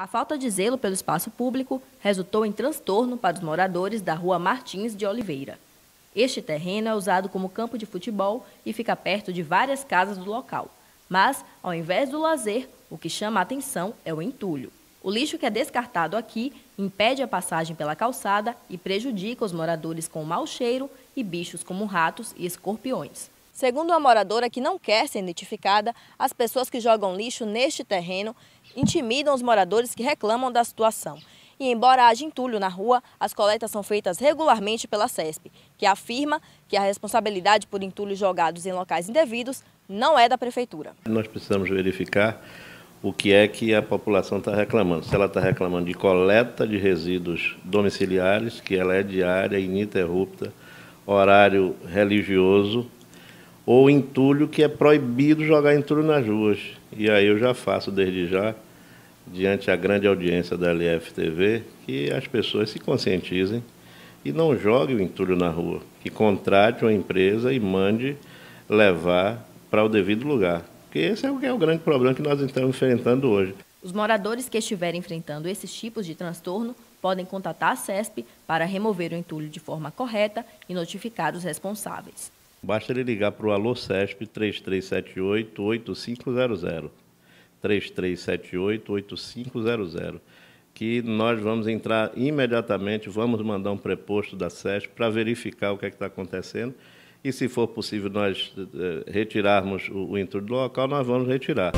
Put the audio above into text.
A falta de zelo pelo espaço público resultou em transtorno para os moradores da rua Martins de Oliveira. Este terreno é usado como campo de futebol e fica perto de várias casas do local. Mas, ao invés do lazer, o que chama a atenção é o entulho. O lixo que é descartado aqui impede a passagem pela calçada e prejudica os moradores com mau cheiro e bichos como ratos e escorpiões. Segundo uma moradora que não quer ser identificada, as pessoas que jogam lixo neste terreno intimidam os moradores que reclamam da situação. E embora haja entulho na rua, as coletas são feitas regularmente pela CESP, que afirma que a responsabilidade por entulhos jogados em locais indevidos não é da Prefeitura. Nós precisamos verificar o que é que a população está reclamando. Se ela está reclamando de coleta de resíduos domiciliares, que ela é diária, ininterrupta, horário religioso, ou entulho que é proibido jogar entulho nas ruas. E aí eu já faço desde já, diante a grande audiência da LFTV, que as pessoas se conscientizem e não joguem o entulho na rua, que contrate uma empresa e mande levar para o devido lugar. Porque esse é o, é o grande problema que nós estamos enfrentando hoje. Os moradores que estiverem enfrentando esses tipos de transtorno podem contatar a CESP para remover o entulho de forma correta e notificar os responsáveis. Basta ele ligar para o Alô CESP 3378-8500. 3378-8500. Que nós vamos entrar imediatamente, vamos mandar um preposto da CESP para verificar o que é está acontecendo. E se for possível nós eh, retirarmos o, o do local, nós vamos retirar.